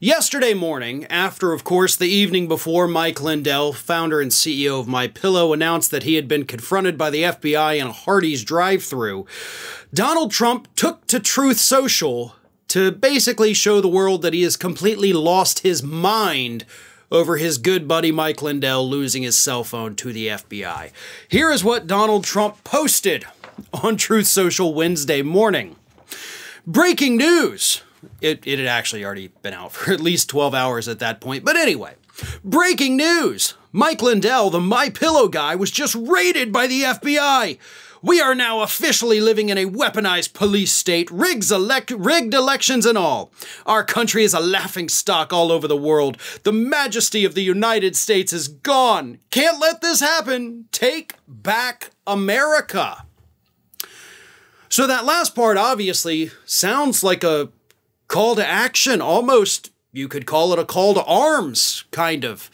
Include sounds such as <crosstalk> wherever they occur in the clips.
Yesterday morning, after of course the evening before Mike Lindell, founder and CEO of My Pillow, announced that he had been confronted by the FBI in a Hardee's drive-through, Donald Trump took to Truth Social to basically show the world that he has completely lost his mind over his good buddy Mike Lindell losing his cell phone to the FBI. Here is what Donald Trump posted on Truth Social Wednesday morning. Breaking news! It, it had actually already been out for <laughs> at least 12 hours at that point. But anyway, breaking news Mike Lindell, the My Pillow guy, was just raided by the FBI. We are now officially living in a weaponized police state, elect, rigged elections and all. Our country is a laughing stock all over the world. The majesty of the United States is gone. Can't let this happen. Take back America. So that last part obviously sounds like a call to action, almost you could call it a call to arms, kind of,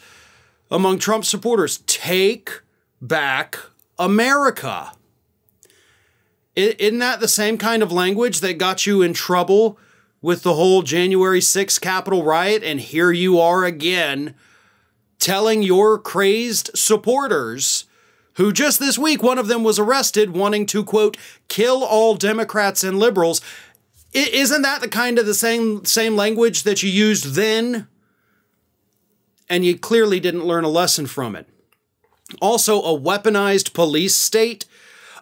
among Trump supporters. Take back America. Isn't that the same kind of language that got you in trouble with the whole January 6th Capitol riot? And here you are again telling your crazed supporters, who just this week, one of them was arrested wanting to, quote, kill all Democrats and liberals isn't that the kind of the same same language that you used then and you clearly didn't learn a lesson from it also a weaponized police state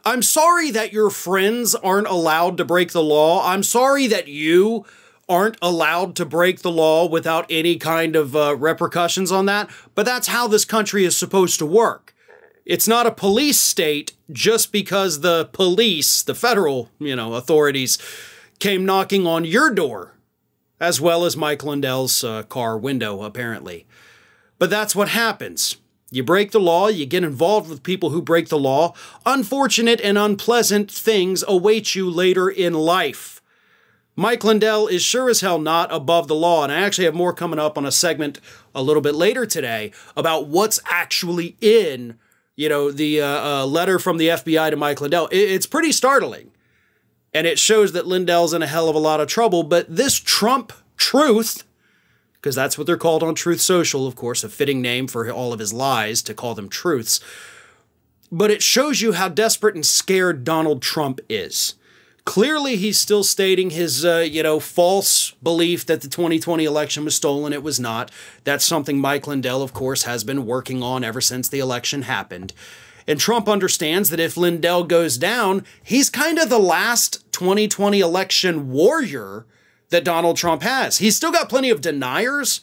i'm sorry that your friends aren't allowed to break the law i'm sorry that you aren't allowed to break the law without any kind of uh, repercussions on that but that's how this country is supposed to work it's not a police state just because the police the federal you know authorities came knocking on your door, as well as Mike Lindell's uh, car window, apparently. But that's what happens. You break the law, you get involved with people who break the law. Unfortunate and unpleasant things await you later in life. Mike Lindell is sure as hell not above the law, and I actually have more coming up on a segment a little bit later today about what's actually in, you know, the uh, uh, letter from the FBI to Mike Lindell. It, it's pretty startling. And it shows that Lindell's in a hell of a lot of trouble. But this Trump truth, because that's what they're called on Truth Social, of course, a fitting name for all of his lies to call them truths. But it shows you how desperate and scared Donald Trump is clearly he's still stating his uh, you know false belief that the 2020 election was stolen it was not that's something mike lindell of course has been working on ever since the election happened and trump understands that if lindell goes down he's kind of the last 2020 election warrior that Donald Trump has. He's still got plenty of deniers,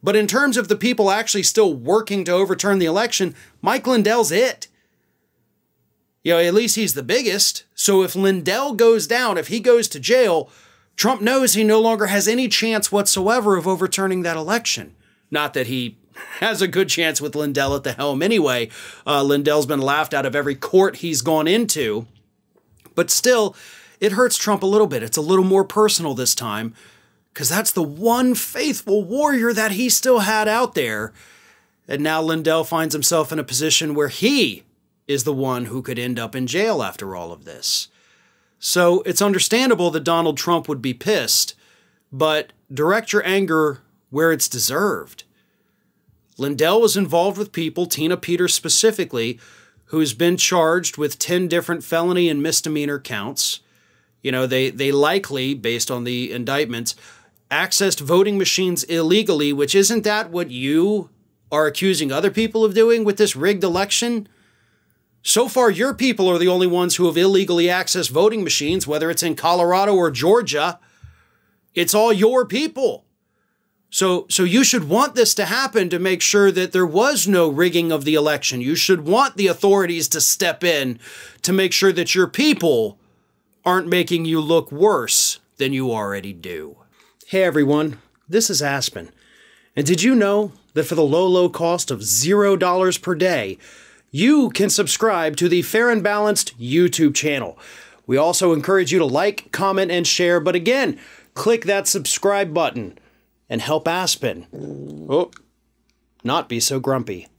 but in terms of the people actually still working to overturn the election, Mike Lindell's it. You know, at least he's the biggest. So if Lindell goes down, if he goes to jail, Trump knows he no longer has any chance whatsoever of overturning that election. Not that he <laughs> has a good chance with Lindell at the helm anyway. Uh, Lindell's been laughed out of every court he's gone into. But still, it hurts Trump a little bit. It's a little more personal this time because that's the one faithful warrior that he still had out there. And now Lindell finds himself in a position where he is the one who could end up in jail after all of this. So it's understandable that Donald Trump would be pissed, but direct your anger where it's deserved. Lindell was involved with people, Tina Peters specifically, who's been charged with 10 different felony and misdemeanor counts. You know, they, they likely, based on the indictments, accessed voting machines illegally, which isn't that what you are accusing other people of doing with this rigged election? So far, your people are the only ones who have illegally accessed voting machines, whether it's in Colorado or Georgia. It's all your people. So, so you should want this to happen to make sure that there was no rigging of the election. You should want the authorities to step in to make sure that your people aren't making you look worse than you already do. Hey everyone, this is Aspen. And did you know that for the low, low cost of $0 per day, you can subscribe to the Fair and Balanced YouTube channel. We also encourage you to like, comment, and share, but again, click that subscribe button and help Aspen. Oh, not be so grumpy.